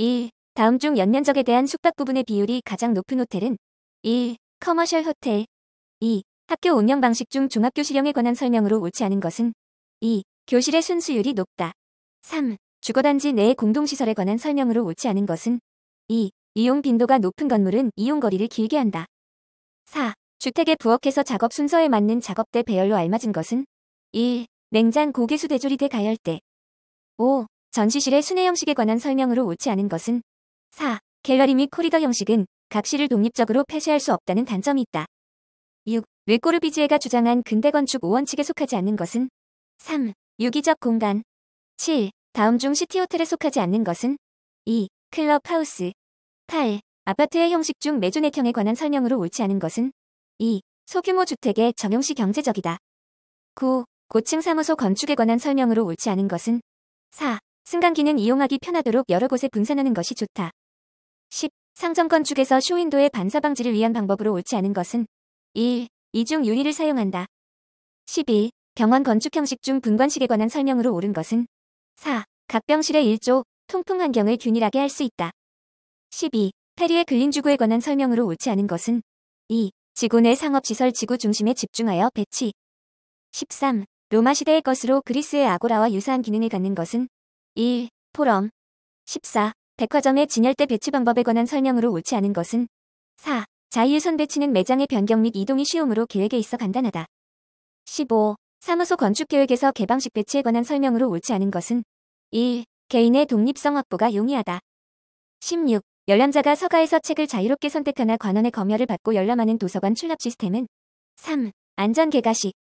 1. 다음 중 연면적에 대한 숙박 부분의 비율이 가장 높은 호텔은 1. 커머셜 호텔 2. 학교 운영 방식 중 종합교 실형에 관한 설명으로 옳지 않은 것은 2. 교실의 순수율이 높다 3. 주거단지 내의 공동시설에 관한 설명으로 옳지 않은 것은 2. 이용 빈도가 높은 건물은 이용 거리를 길게 한다 4. 주택의 부엌에서 작업 순서에 맞는 작업대 배열로 알맞은 것은 1. 냉장 고개수 대조리대 가열대 5. 전시실의 순회 형식에 관한 설명으로 옳지 않은 것은 4. 갤러리 및 코리더 형식은 각 시를 독립적으로 폐쇄할 수 없다는 단점이 있다. 6. 웨꼬르비지에가 주장한 근대 건축 5원칙에 속하지 않는 것은 3. 유기적 공간 7. 다음 중 시티호텔에 속하지 않는 것은 2. 클럽하우스 8. 아파트의 형식 중 매조네형에 관한 설명으로 옳지 않은 것은 2. 소규모 주택의 정형시 경제적이다. 9. 고층 사무소 건축에 관한 설명으로 옳지 않은 것은 4. 승강기는 이용하기 편하도록 여러 곳에 분산하는 것이 좋다. 10. 상점 건축에서 쇼윈도의 반사 방지를 위한 방법으로 옳지 않은 것은 1. 이중 유리를 사용한다. 11. 병원 건축 형식 중 분관식에 관한 설명으로 옳은 것은 4. 각 병실의 일조 통풍 환경을 균일하게 할 수 있다. 12. 페리의 근린주구에 관한 설명으로 옳지 않은 것은 2. 지구 내 상업시설 지구 중심에 집중하여 배치 13. 로마 시대의 것으로 그리스의 아고라와 유사한 기능을 갖는 것은 1. 포럼 14. 백화점의 진열대 배치 방법에 관한 설명으로 옳지 않은 것은 4. 자율선 배치는 매장의 변경 및 이동이 쉬움으로 계획에 있어 간단하다. 15. 사무소 건축계획에서 개방식 배치에 관한 설명으로 옳지 않은 것은 1. 개인의 독립성 확보가 용이하다. 16. 열람자가 서가에서 책을 자유롭게 선택하나 관원의 검열을 받고 열람하는 도서관 출납 시스템은 3. 안전 개가식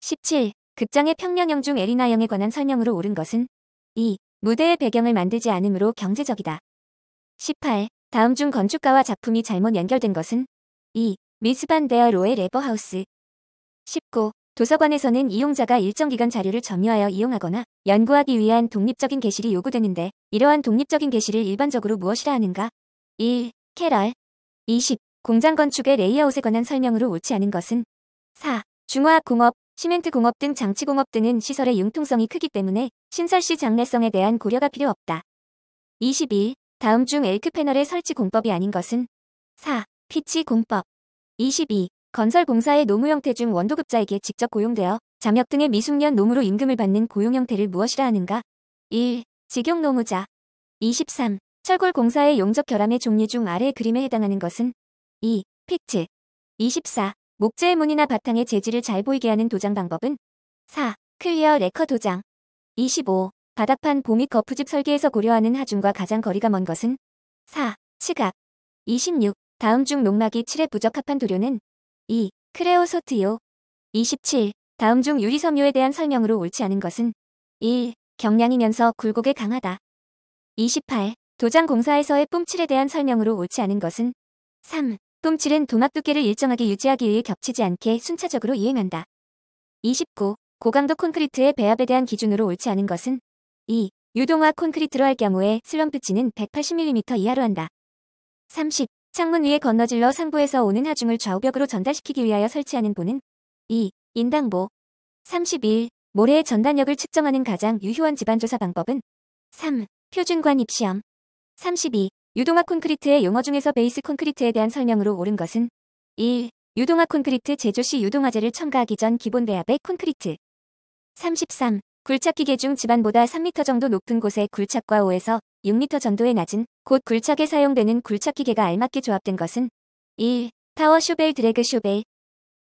17. 극장의 평면형중 에리나형에 관한 설명으로 옳은 것은 2. 무대의 배경을 만들지 않으므로 경제적이다. 18. 다음 중 건축가와 작품이 잘못 연결된 것은 2. 미스반 데어 로의 레버하우스 19. 도서관에서는 이용자가 일정 기간 자료를 점유하여 이용하거나 연구하기 위한 독립적인 게시리 요구되는데 이러한 독립적인 게시를 일반적으로 무엇이라 하는가? 1. 캐럴 20. 공장 건축의 레이아웃에 관한 설명으로 옳지 않은 것은 4. 중화학 공업, 시멘트 공업 등 장치 공업 등은 시설의 융통성이 크기 때문에 신설 시 장래성에 대한 고려가 필요 없다. 2 1 다음 중 엘크 패널의 설치 공법이 아닌 것은 4. 피치 공법 22. 건설 공사의 노무 형태 중 원도급자에게 직접 고용되어 잠역 등의 미숙년 노무로 임금을 받는 고용 형태를 무엇이라 하는가? 1. 직용 노무자 23. 철골 공사의 용접 결함의 종류 중 아래 그림에 해당하는 것은 2. 피트 24. 목재 의문이나 바탕의 재질을 잘 보이게 하는 도장 방법은 4. 클리어 레커 도장 25. 바닥판 보미 거푸집 설계에서 고려하는 하중과 가장 거리가 먼 것은 4. 치각 26. 다음 중 농막이 7에 부적합한 도료는 2. 크레오 소트요 27. 다음 중 유리섬유에 대한 설명으로 옳지 않은 것은 1. 경량이면서 굴곡에 강하다. 28. 도장 공사에서의 뿜칠에 대한 설명으로 옳지 않은 것은 3. 똠칠은 도막 두께를 일정하게 유지하기 위해 겹치지 않게 순차적으로 이행한다. 29. 고강도 콘크리트의 배합에 대한 기준으로 옳지 않은 것은 2. 유동화 콘크리트로 할 경우에 슬럼프치는 180mm 이하로 한다. 30. 창문 위에 건너질러 상부에서 오는 하중을 좌우벽으로 전달시키기 위하여 설치하는 보는 2. 인당보 31. 모래의 전단력을 측정하는 가장 유효한 집안조사 방법은 3. 표준관 입시험 32. 유동화 콘크리트의 용어 중에서 베이스 콘크리트에 대한 설명으로 옳은 것은 1. 유동화 콘크리트 제조 시유동화제를 첨가하기 전 기본 배합의 콘크리트 33. 굴착 기계 중 집안보다 3m 정도 높은 곳에 굴착과 5에서 6m 정도의 낮은 곧 굴착에 사용되는 굴착 기계가 알맞게 조합된 것은 1. 타워 쇼벨 드래그 쇼벨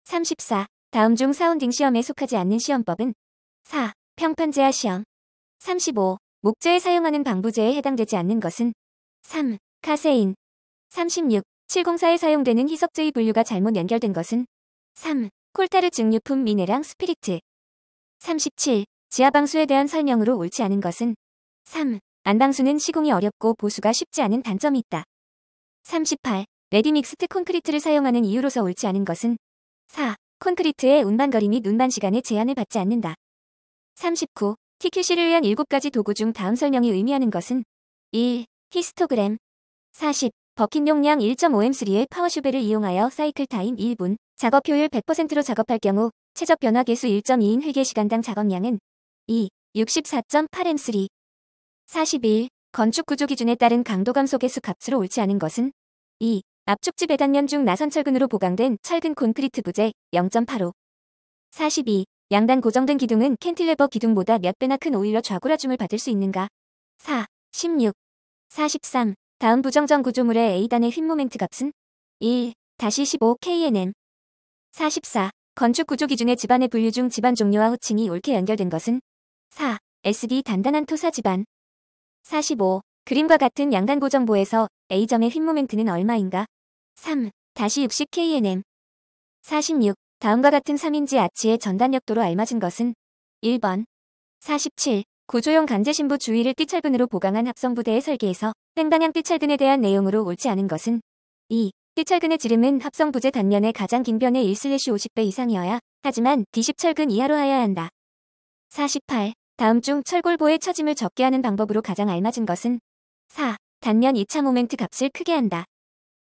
34. 다음 중 사운딩 시험에 속하지 않는 시험법은 4. 평판제하 시험 35. 목재에 사용하는 방부제에 해당되지 않는 것은 3. 카세인 36. 704에 사용되는 희석제의 분류가 잘못 연결된 것은 3. 콜타르 증류품 미네랑 스피리트 37. 지하방수에 대한 설명으로 옳지 않은 것은 3. 안방수는 시공이 어렵고 보수가 쉽지 않은 단점이 있다. 38. 레디믹스트 콘크리트를 사용하는 이유로서 옳지 않은 것은 4. 콘크리트의 운반거리 및 운반 시간에 제한을 받지 않는다. 39. TQC를 위한 7가지 도구 중 다음 설명이 의미하는 것은 1. 히스토그램 40. 버킷 용량 1.5M3의 파워슈벨을 이용하여 사이클 타임 1분, 작업 효율 100%로 작업할 경우 최적 변화 개수 1.2인 흙의 시간당 작업량은 2. 64.8M3 41. 건축 구조 기준에 따른 강도 감소 개수 값으로 옳지 않은 것은 2. 압축지 배단면 중 나선 철근으로 보강된 철근 콘크리트 부재 0.85 42. 양단 고정된 기둥은 캔틸레버 기둥보다 몇 배나 큰 오일러 좌구라줌을 받을 수 있는가 4. 16. 43. 다음 부정전 구조물의 A단의 흰 모멘트 값은 1. 다시 15 KNM 44. 건축 구조 기준의 집안의 분류 중 집안 종류와 호칭이 옳게 연결된 것은 4. SD 단단한 토사 집안 45. 그림과 같은 양단 고정보에서 A점의 휘 모멘트는 얼마인가? 3. 다시 60 KNM 46. 다음과 같은 3인지 아치의 전단력도로 알맞은 것은 1번 47. 구조용 간제신부 주위를 띠철근으로 보강한 합성부대의 설계에서 횡방향 띠철근에 대한 내용으로 옳지 않은 것은 2. 띠철근의 지름은 합성부재 단면의 가장 긴 변의 1-50배 이상이어야 하지만 D10철근 이하로 하여야 한다. 48. 다음 중 철골보의 처짐을 적게 하는 방법으로 가장 알맞은 것은 4. 단면 2차 모멘트 값을 크게 한다.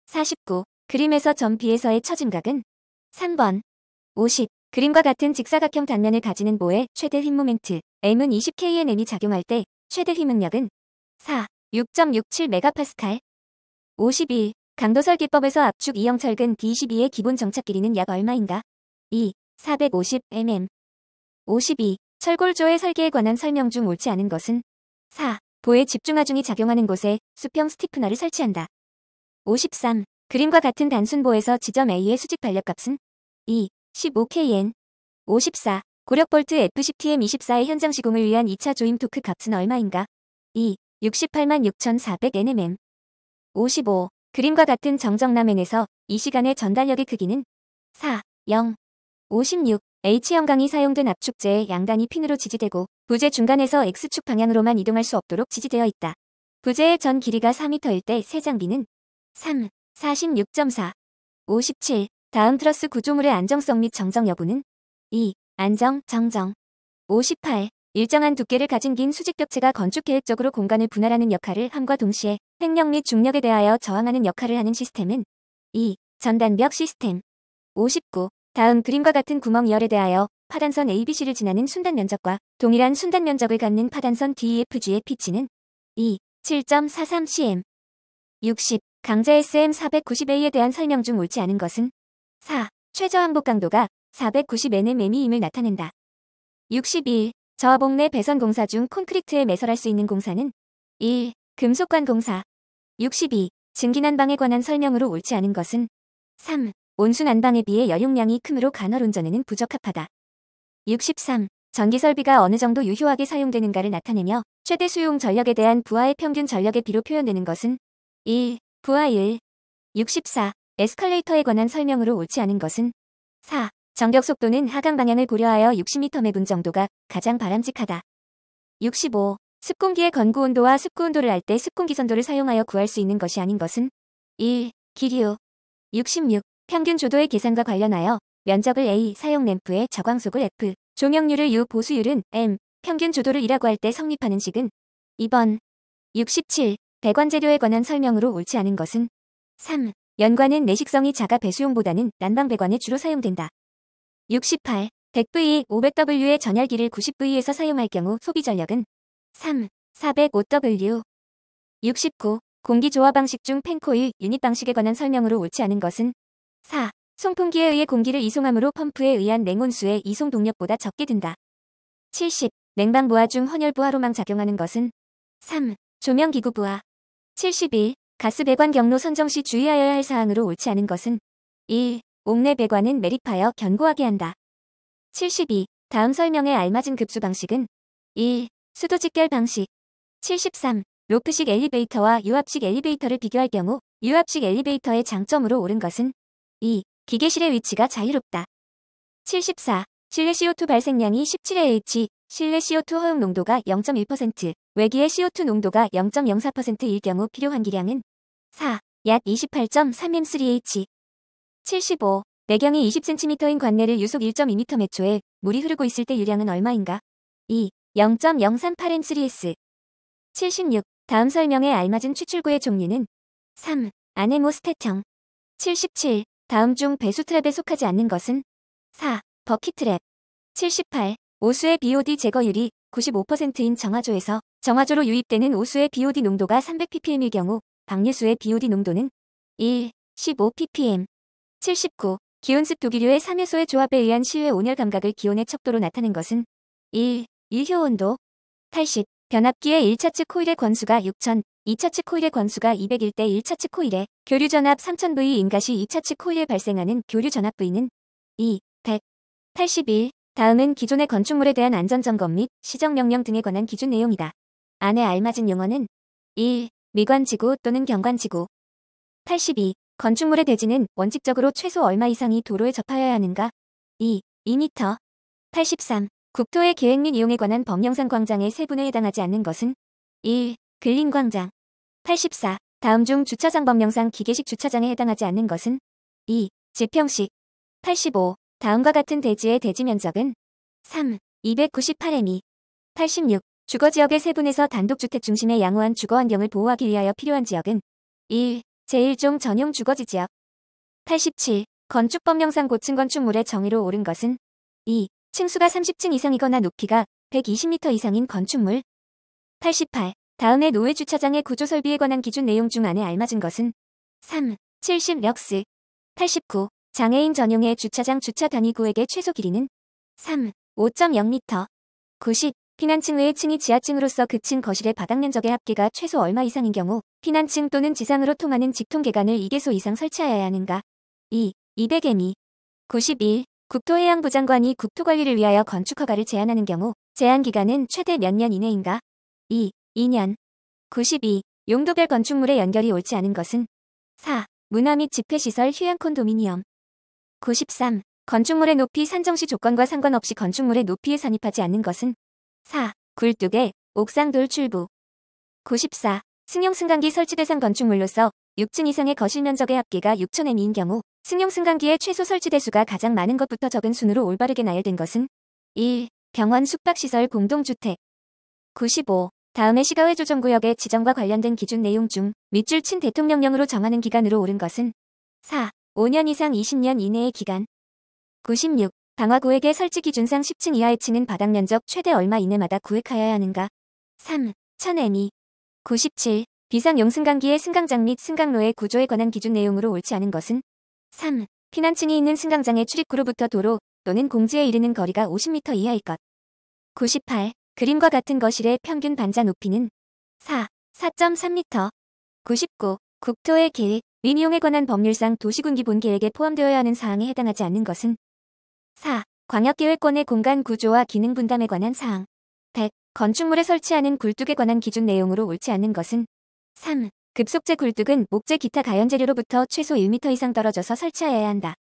49. 그림에서 점 B에서의 처짐각은 3번 50. 그림과 같은 직사각형 단면을 가지는 모의 최대 힘 모멘트 M은 20kNM이 작용할 때 최대 힘 응력은 4, 6.67MPa 5 2 강도설 기법에서 압축 이형철근 B12의 기본 정착 길이는 약 얼마인가? 2. 450mm 52. 철골조의 설계에 관한 설명 중 옳지 않은 것은 4. 보의 집중하중이 작용하는 곳에 수평 스티프너를 설치한다. 53. 그림과 같은 단순보에서 지점 A의 수직 반력값은 2. 15KN 54 고력볼트 FCTM24의 현장 시공을 위한 2차 조임 토크 값은 얼마인가? 2. 6 8 6,400nmm 55. 그림과 같은 정정라면에서 이 시간의 전달력의 크기는 4. 0. 56. H형 강이 사용된 압축재의 양단이 핀으로 지지되고 부재 중간에서 X축 방향으로만 이동할 수 없도록 지지되어 있다. 부재의 전 길이가 4m일 때새 장비는 3. 46.4 57. 다음 트러스 구조물의 안정성 및 정정 여부는 2. 안정, 정정 58. 일정한 두께를 가진 긴 수직벽체가 건축 계획적으로 공간을 분할하는 역할을 함과 동시에 횡령 및 중력에 대하여 저항하는 역할을 하는 시스템은 2. 전단벽 시스템 59. 다음 그림과 같은 구멍 열에 대하여 파단선 ABC를 지나는 순단 면적과 동일한 순단 면적을 갖는 파단선 DEFG의 피치는 2. 7.43cm 60. 강자 SM490A에 대한 설명 중 옳지 않은 것은 4. 최저항복 강도가 490nmm임을 나타낸다. 62. 저하복 내 배선 공사 중 콘크리트에 매설할 수 있는 공사는 1. 금속관 공사 62. 증기난방에 관한 설명으로 옳지 않은 것은 3. 온수난방에 비해 여용량이 크므로 간헐 운전에는 부적합하다. 63. 전기설비가 어느 정도 유효하게 사용되는가를 나타내며 최대 수용 전력에 대한 부하의 평균 전력에 비로 표현되는 것은 1. 부하 1. 64. 에스컬레이터에 관한 설명으로 옳지 않은 것은 4. 정격 속도는 하강 방향을 고려하여 60m 매분 정도가 가장 바람직하다. 65. 습공기의 건구 온도와 습구 온도를 알 때 습공기 선도를 사용하여 구할 수 있는 것이 아닌 것은 1. 기류 66. 평균 조도의 계산과 관련하여 면적을 A, 사용 램프의 저광속을 F, 종영률을 U, 보수율은 M, 평균 조도를 2라고 할 때 성립하는 식은 2번 67. 배관 재료에 관한 설명으로 옳지 않은 것은 3. 연관은 내식성이 작아 배수용보다는 난방 배관에 주로 사용된다. 68. 100V, 500W의 전열기를 90V에서 사용할 경우 소비 전력은 3, 405W. 69. 공기 조화 방식 중 팬코일 유닛 방식에 관한 설명으로 옳지 않은 것은 4. 송풍기에 의해 공기를 이송함으로 펌프에 의한 냉온수의 이송 동력보다 적게 든다. 70. 냉방 부하 중 헌혈 부하로만 작용하는 것은 3. 조명기구 부하. 71. 가스 배관 경로 선정 시 주의하여야 할 사항으로 옳지 않은 것은 1. 옥내 배관은 매립하여 견고하게 한다. 72. 다음 설명에 알맞은 급수 방식은 1. 수도 직결 방식 73. 로프식 엘리베이터와 유압식 엘리베이터를 비교할 경우 유압식 엘리베이터의 장점으로 오른 것은 2. 기계실의 위치가 자유롭다. 74. 실내 CO2 발생량이 17H, 실내 CO2 허용 농도가 0.1%, 외기의 CO2 농도가 0.04%일 경우 필요 환기량은 4, 약 28.3M3H 75, 내경이 20cm인 관내를 유속 1.2m 매초에 물이 흐르고 있을 때 유량은 얼마인가? 2, 0.038M3S 76, 다음 설명에 알맞은 추출구의 종류는 3. 아네모스테청 77. 다음 중 배수트랩에 속하지 않는 것은 4. 버킷트랩 78. 오수의 BOD 제거율이 95%인 정화조에서 정화조로 유입되는 오수의 BOD 농도가 300ppm일 경우 박류수의 BOD 농도는 1, 15ppm, 79, 기온습 독일류의 3회소의 조합에 의한 시외 온열 감각을 기온의 척도로 나타낸 것은 1, 1효 온도, 80, 변압기의 1차측 코일의 권수가 6000, 2차측 코일의 권수가 2 0 0일대 1차측 코일의 교류 전압 3000V 인가시 2차측 코일에 발생하는 교류 전압 부위는 2, 181, 다음은 기존의 건축물에 대한 안전점검 및 시정명령 등에 관한 기준 내용이다. 안에 알맞은 용어는 1. 미관지구 또는 경관지구 82. 건축물의 대지는 원칙적으로 최소 얼마 이상이 도로에 접하여야 하는가 2. 2m 83. 국토의 계획 및 이용에 관한 법령상 광장의 세분에 해당하지 않는 것은 1. 근린광장 84. 다음 중 주차장 법령상 기계식 주차장에 해당하지 않는 것은 2. 지평식 85. 다음과 같은 대지의 대지 면적은 3. 298m 86. 주거지역의 세분에서 단독주택 중심의 양호한 주거환경을 보호하기 위하여 필요한 지역은 1. 제1종 전용 주거지지역 87. 건축법령상 고층 건축물의 정의로 옳은 것은 2. 층수가 30층 이상이거나 높이가 120m 이상인 건축물 88. 다음에 노후 주차장의 구조 설비에 관한 기준 내용 중 안에 알맞은 것은 3. 70 럭스 89. 장애인 전용의 주차장 주차 단위구에의 최소 길이는 3, 5.0m, 90, 피난층 외의 층이 지하층으로서 그 층 거실의 바닥 면적의 합계가 최소 얼마 이상인 경우 피난층 또는 지상으로 통하는 직통 계단을 2개소 이상 설치하여야 하는가. 2. 200m 91. 국토해양부 장관이 국토관리를 위하여 건축 허가를 제한하는 경우 제한 기간은 최대 몇 년 이내인가? 2. 2년 92. 용도별 건축물의 연결이 옳지 않은 것은 4. 문화 및 집회시설 휴양 콘도미니엄 93. 건축물의 높이 산정시 조건과 상관없이 건축물의 높이에 산입하지 않는 것은 4. 굴뚝에 옥상 돌출부 94. 승용 승강기 설치 대상 건축물로서 6층 이상의 거실 면적의 합계가 6,000m인 경우 승용 승강기의 최소 설치 대수가 가장 많은 것부터 적은 순으로 올바르게 나열된 것은 1. 병원 숙박시설 공동주택 95. 다음에 시가회 조정구역의 지정과 관련된 기준 내용 중 밑줄 친 대통령령으로 정하는 기간으로 옳은 것은 4. 5년 이상 20년 이내의 기간. 96. 방화구에게 설치 기준상 10층 이하의 층은 바닥 면적 최대 얼마 이내마다 구획하여야 하는가? 3. 1000m. 97. 비상용 승강기의 승강장 및 승강로의 구조에 관한 기준 내용으로 옳지 않은 것은? 3. 피난층이 있는 승강장의 출입구로부터 도로 또는 공지에 이르는 거리가 50m 이하일 것. 98. 그림과 같은 거실의 평균 반자 높이는? 4. 4.3m. 99. 국토의 계획. 민이용에 관한 법률상 도시군기본 계획에 포함되어야 하는 사항에 해당하지 않는 것은 4. 광역계획권의 공간 구조와 기능 분담에 관한 사항 100. 건축물에 설치하는 굴뚝에 관한 기준 내용으로 옳지 않는 것은 3. 급속제 굴뚝은 목재 기타 가연 재료로부터 최소 1m 이상 떨어져서 설치하여야 한다.